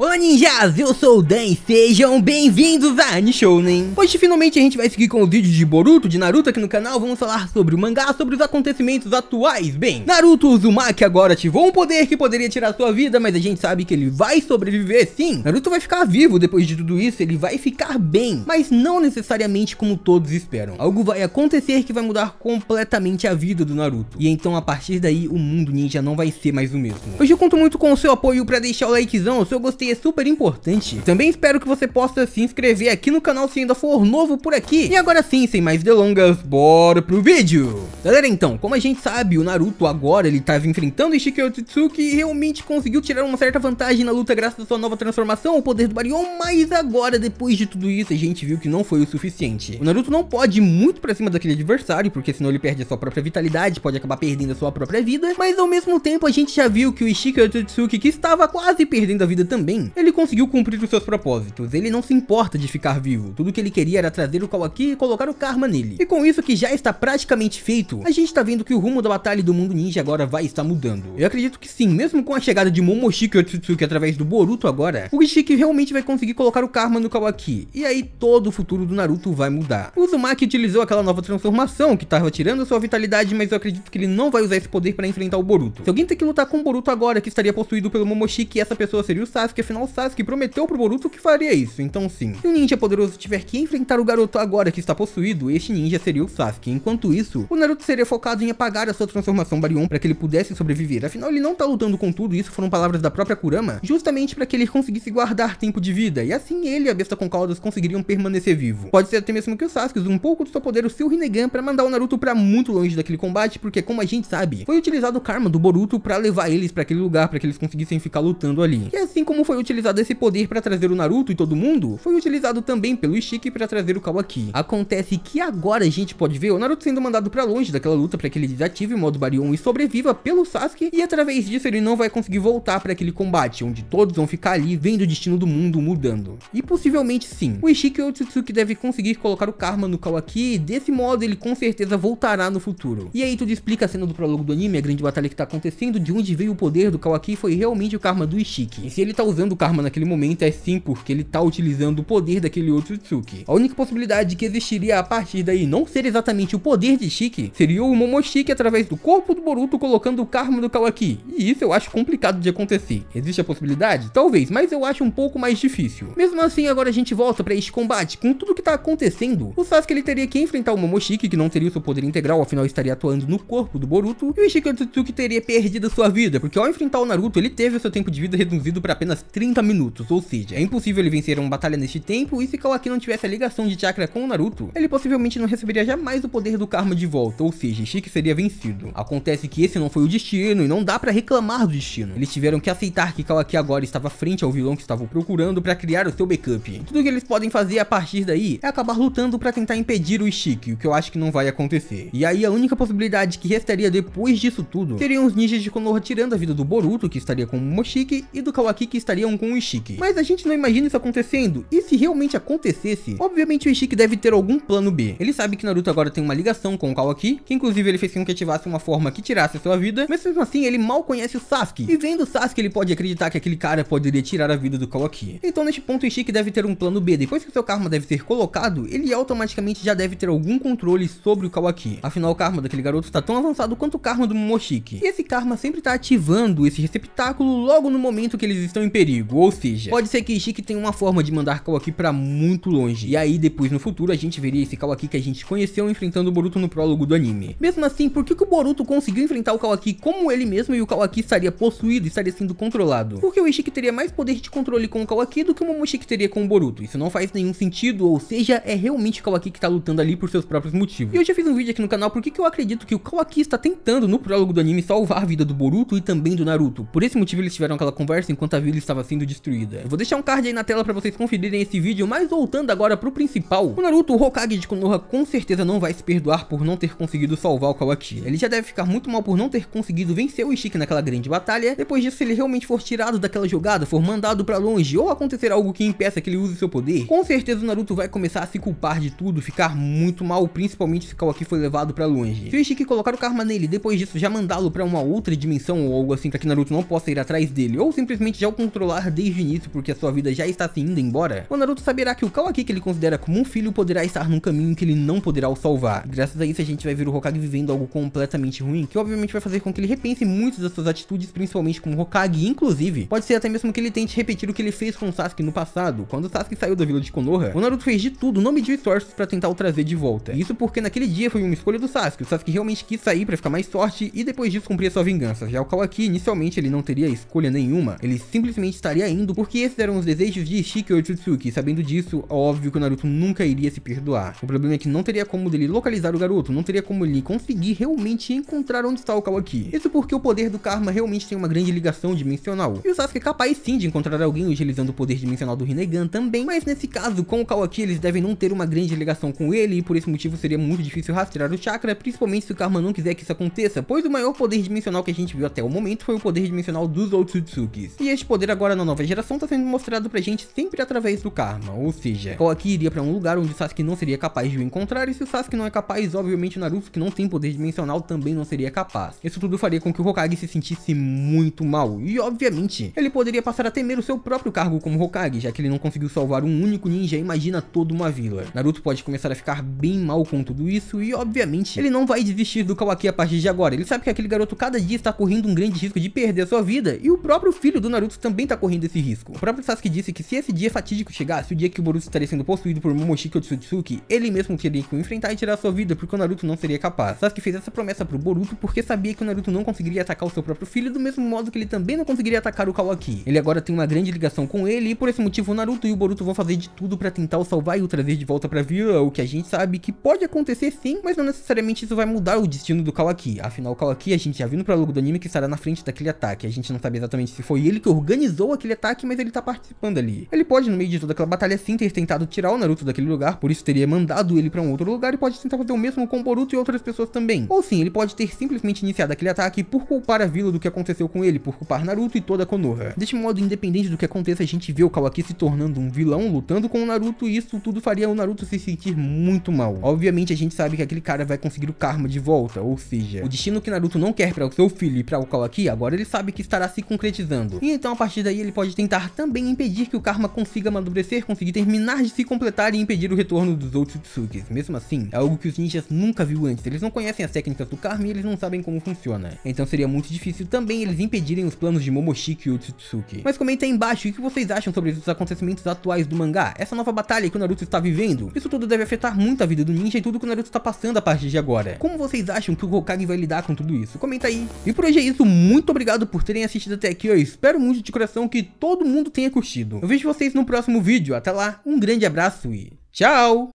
Olá ninjas, eu sou o Dan e sejam bem-vindos a Nishounen Hoje finalmente a gente vai seguir com o vídeo de Boruto, de Naruto aqui no canal Vamos falar sobre o mangá, sobre os acontecimentos atuais Bem, Naruto Uzumaki agora ativou um poder que poderia tirar sua vida Mas a gente sabe que ele vai sobreviver sim Naruto vai ficar vivo depois de tudo isso, ele vai ficar bem Mas não necessariamente como todos esperam Algo vai acontecer que vai mudar completamente a vida do Naruto E então a partir daí o mundo ninja não vai ser mais o mesmo Hoje eu conto muito com o seu apoio para deixar o likezão, se eu gostei é super importante. Também espero que você possa se inscrever aqui no canal se ainda for novo por aqui. E agora sim, sem mais delongas, bora pro vídeo! Galera, então, como a gente sabe, o Naruto agora ele tava tá enfrentando o Shikeo Tsutsuki e realmente conseguiu tirar uma certa vantagem na luta graças à sua nova transformação, o poder do Barion, mas agora, depois de tudo isso, a gente viu que não foi o suficiente. O Naruto não pode ir muito pra cima daquele adversário, porque senão ele perde a sua própria vitalidade, pode acabar perdendo a sua própria vida, mas ao mesmo tempo a gente já viu que o Shikeo Tsutsuki, que estava quase perdendo a vida também, ele conseguiu cumprir os seus propósitos, ele não se importa de ficar vivo, tudo que ele queria era trazer o Kawaki e colocar o karma nele. E com isso que já está praticamente feito, a gente tá vendo que o rumo da batalha do mundo ninja agora vai estar mudando. Eu acredito que sim, mesmo com a chegada de Momoshiki Otsutsuki através do Boruto agora, o Ishiki realmente vai conseguir colocar o karma no Kawaki, e aí todo o futuro do Naruto vai mudar. O Uzumaki utilizou aquela nova transformação que estava tirando sua vitalidade, mas eu acredito que ele não vai usar esse poder para enfrentar o Boruto. Se alguém tem que lutar com o Boruto agora que estaria possuído pelo Momoshiki, essa pessoa seria o Sasuke, afinal Sasuke prometeu pro Boruto que faria isso, então sim. Se o ninja poderoso tiver que enfrentar o garoto agora que está possuído, este ninja seria o Sasuke. Enquanto isso, o Naruto seria focado em apagar a sua transformação Barion para que ele pudesse sobreviver, afinal ele não tá lutando com tudo, isso foram palavras da própria Kurama, justamente para que ele conseguisse guardar tempo de vida, e assim ele e a besta com caudas conseguiriam permanecer vivo. Pode ser até mesmo que o Sasuke use um pouco do seu poder, o seu Rinnegan, para mandar o Naruto para muito longe daquele combate, porque como a gente sabe, foi utilizado o karma do Boruto para levar eles para aquele lugar, para que eles conseguissem ficar lutando ali. E assim como foi utilizado esse poder para trazer o Naruto e todo mundo, foi utilizado também pelo Ishiki para trazer o Kawaki. Acontece que agora a gente pode ver o Naruto sendo mandado para longe daquela luta para que ele desative o modo Baryon e sobreviva pelo Sasuke, e através disso ele não vai conseguir voltar para aquele combate, onde todos vão ficar ali vendo o destino do mundo mudando. E possivelmente sim, o Ishiki Otsutsuki deve conseguir colocar o Karma no Kawaki, e desse modo ele com certeza voltará no futuro. E aí tudo explica a cena do prólogo do anime, a grande batalha que tá acontecendo, de onde veio o poder do Kawaki foi realmente o Karma do Ishiki. E se ele tá usando o karma naquele momento é sim porque ele tá utilizando o poder daquele outro Tsuki. A única possibilidade que existiria a partir daí não ser exatamente o poder de Shiki, seria o Momoshiki através do corpo do Boruto colocando o karma do Kawaki, e isso eu acho complicado de acontecer. Existe a possibilidade? Talvez, mas eu acho um pouco mais difícil. Mesmo assim, agora a gente volta pra este combate, com tudo que tá acontecendo, o Sasuke ele teria que enfrentar o Momoshiki, que não teria o seu poder integral, afinal estaria atuando no corpo do Boruto, e o Shiki Tsutsuki teria perdido sua vida, porque ao enfrentar o Naruto, ele teve o seu tempo de vida reduzido para apenas 30 minutos, ou seja, é impossível ele vencer uma batalha neste tempo e se Kawaki não tivesse a ligação de chakra com o Naruto, ele possivelmente não receberia jamais o poder do karma de volta, ou seja, Shiki seria vencido. Acontece que esse não foi o destino e não dá pra reclamar do destino. Eles tiveram que aceitar que Kawaki agora estava frente ao vilão que estavam procurando pra criar o seu backup. Tudo que eles podem fazer a partir daí é acabar lutando pra tentar impedir o Ishiki, o que eu acho que não vai acontecer. E aí a única possibilidade que restaria depois disso tudo seriam os ninjas de Konoha tirando a vida do Boruto, que estaria com o Moshiki, e do Kawaki que estaria estariam com o Ishiki. Mas a gente não imagina isso acontecendo, e se realmente acontecesse, obviamente o Ishiki deve ter algum plano B. Ele sabe que Naruto agora tem uma ligação com o Kawaki, que inclusive ele fez com que ativasse uma forma que tirasse sua vida, mas mesmo assim ele mal conhece o Sasuke, e vendo o Sasuke ele pode acreditar que aquele cara poderia tirar a vida do Kawaki. Então neste ponto o Ishiki deve ter um plano B, depois que o seu karma deve ser colocado, ele automaticamente já deve ter algum controle sobre o Kawaki. Afinal o karma daquele garoto está tão avançado quanto o karma do Momoshiki. E esse karma sempre está ativando esse receptáculo logo no momento que eles estão em perigo perigo, ou seja, pode ser que Ishiki tenha uma forma de mandar Kawaki pra muito longe, e aí depois no futuro a gente veria esse Kawaki que a gente conheceu enfrentando o Boruto no prólogo do anime. Mesmo assim, por que, que o Boruto conseguiu enfrentar o Kawaki como ele mesmo e o Kawaki estaria possuído e estaria sendo controlado? Porque o Ishiki teria mais poder de controle com o Kawaki do que o Momoshiki teria com o Boruto, isso não faz nenhum sentido, ou seja, é realmente o Kawaki que tá lutando ali por seus próprios motivos. E eu já fiz um vídeo aqui no canal porque que eu acredito que o Kawaki está tentando no prólogo do anime salvar a vida do Boruto e também do Naruto. Por esse motivo eles tiveram aquela conversa enquanto a vida estava estava sendo destruída. Eu vou deixar um card aí na tela para vocês conferirem esse vídeo, mas voltando agora pro principal, o Naruto, o Hokage de Konoha com certeza não vai se perdoar por não ter conseguido salvar o Kawaki. Ele já deve ficar muito mal por não ter conseguido vencer o Ishiki naquela grande batalha, depois disso se ele realmente for tirado daquela jogada, for mandado pra longe ou acontecer algo que impeça que ele use seu poder, com certeza o Naruto vai começar a se culpar de tudo, ficar muito mal, principalmente se Kawaki foi levado pra longe. Se o Ishiki colocar o karma nele depois disso já mandá-lo pra uma outra dimensão ou algo assim, pra que Naruto não possa ir atrás dele, ou simplesmente já o controlar desde o início porque a sua vida já está se indo embora, o Naruto saberá que o Kawaki que ele considera como um filho poderá estar num caminho que ele não poderá o salvar. Graças a isso a gente vai ver o Hokage vivendo algo completamente ruim, que obviamente vai fazer com que ele repense muitas das suas atitudes, principalmente como Hokage, inclusive, pode ser até mesmo que ele tente repetir o que ele fez com o Sasuke no passado, quando o Sasuke saiu da vila de Konoha, o Naruto fez de tudo, não mediu esforços para tentar o trazer de volta. Isso porque naquele dia foi uma escolha do Sasuke, o Sasuke realmente quis sair para ficar mais forte e depois disso cumprir a sua vingança. Já o Kawaki, inicialmente ele não teria escolha nenhuma, ele simplesmente estaria indo, porque esses eram os desejos de Shiki Otsutsuki. Sabendo disso, óbvio que o Naruto nunca iria se perdoar. O problema é que não teria como dele localizar o garoto, não teria como ele conseguir realmente encontrar onde está o Kawaki. Isso porque o poder do karma realmente tem uma grande ligação dimensional. E o Sasuke é capaz sim de encontrar alguém utilizando o poder dimensional do Rinnegan também, mas nesse caso, com o Kawaki, eles devem não ter uma grande ligação com ele, e por esse motivo seria muito difícil rastrear o chakra, principalmente se o karma não quiser que isso aconteça, pois o maior poder dimensional que a gente viu até o momento foi o poder dimensional dos Otsutsukis E este poder agora agora na nova geração está sendo mostrado pra gente sempre através do karma, ou seja, Kawaki iria pra um lugar onde Sasuke não seria capaz de o encontrar, e se o Sasuke não é capaz, obviamente Naruto, que não tem poder dimensional, também não seria capaz. Isso tudo faria com que o Hokage se sentisse muito mal, e obviamente, ele poderia passar a temer o seu próprio cargo como Hokage, já que ele não conseguiu salvar um único ninja, imagina toda uma vila. Naruto pode começar a ficar bem mal com tudo isso, e obviamente, ele não vai desistir do Kawaki a partir de agora, ele sabe que aquele garoto cada dia está correndo um grande risco de perder a sua vida, e o próprio filho do Naruto também está correndo esse risco. O próprio Sasuke disse que se esse dia fatídico chegasse, o dia que o Boruto estaria sendo possuído por Momoshiki Otsutsuki, ele mesmo teria que o enfrentar e tirar sua vida porque o Naruto não seria capaz. Sasuke fez essa promessa pro Boruto porque sabia que o Naruto não conseguiria atacar o seu próprio filho do mesmo modo que ele também não conseguiria atacar o Kawaki. Ele agora tem uma grande ligação com ele e por esse motivo o Naruto e o Boruto vão fazer de tudo para tentar o salvar e o trazer de volta pra vila, o que a gente sabe que pode acontecer sim, mas não necessariamente isso vai mudar o destino do Kawaki. Afinal, o Kawaki a gente já viu no prólogo do anime que estará na frente daquele ataque, a gente não sabe exatamente se foi ele que organizou realizou aquele ataque, mas ele tá participando ali. Ele pode, no meio de toda aquela batalha, sim, ter tentado tirar o Naruto daquele lugar, por isso teria mandado ele pra um outro lugar e pode tentar fazer o mesmo com o Boruto e outras pessoas também. Ou sim, ele pode ter simplesmente iniciado aquele ataque por culpar a vila do que aconteceu com ele, por culpar Naruto e toda a Konoha. Deste modo, independente do que aconteça, a gente vê o Kawaki se tornando um vilão, lutando com o Naruto, e isso tudo faria o Naruto se sentir muito mal. Obviamente, a gente sabe que aquele cara vai conseguir o karma de volta, ou seja, o destino que Naruto não quer para o seu filho e para o Kawaki, agora ele sabe que estará se concretizando. E então, a partir daí ele pode tentar também impedir que o Karma consiga amadurecer, conseguir terminar de se completar e impedir o retorno dos outros Tsukis. Mesmo assim, é algo que os ninjas nunca viu antes, eles não conhecem as técnicas do Karma e eles não sabem como funciona. Então seria muito difícil também eles impedirem os planos de Momoshiki e Otsutsuki. Mas comenta aí embaixo o que vocês acham sobre os acontecimentos atuais do mangá, essa nova batalha que o Naruto está vivendo. Isso tudo deve afetar muito a vida do ninja e tudo que o Naruto está passando a partir de agora. Como vocês acham que o Hokage vai lidar com tudo isso? Comenta aí. E por hoje é isso, muito obrigado por terem assistido até aqui, eu espero muito de coração sugestão que todo mundo tenha curtido. Eu vejo vocês no próximo vídeo. Até lá, um grande abraço e tchau!